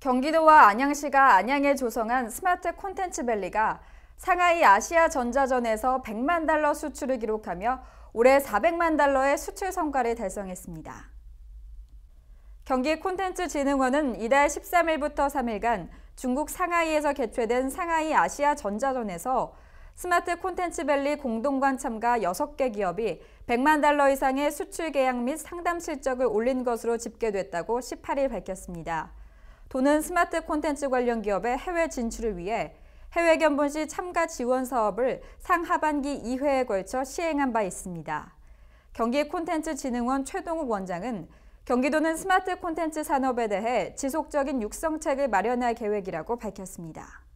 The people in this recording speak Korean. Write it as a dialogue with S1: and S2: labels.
S1: 경기도와 안양시가 안양에 조성한 스마트 콘텐츠 밸리가 상하이 아시아 전자전에서 100만 달러 수출을 기록하며 올해 400만 달러의 수출 성과를 달성했습니다. 경기 콘텐츠 진흥원은 이달 13일부터 3일간 중국 상하이에서 개최된 상하이 아시아 전자전에서 스마트 콘텐츠 밸리 공동관 참가 6개 기업이 100만 달러 이상의 수출 계약 및 상담 실적을 올린 것으로 집계됐다고 18일 밝혔습니다. 도는 스마트 콘텐츠 관련 기업의 해외 진출을 위해 해외 견본 시 참가 지원 사업을 상하반기 2회에 걸쳐 시행한 바 있습니다. 경기 콘텐츠 진흥원 최동욱 원장은 경기도는 스마트 콘텐츠 산업에 대해 지속적인 육성책을 마련할 계획이라고 밝혔습니다.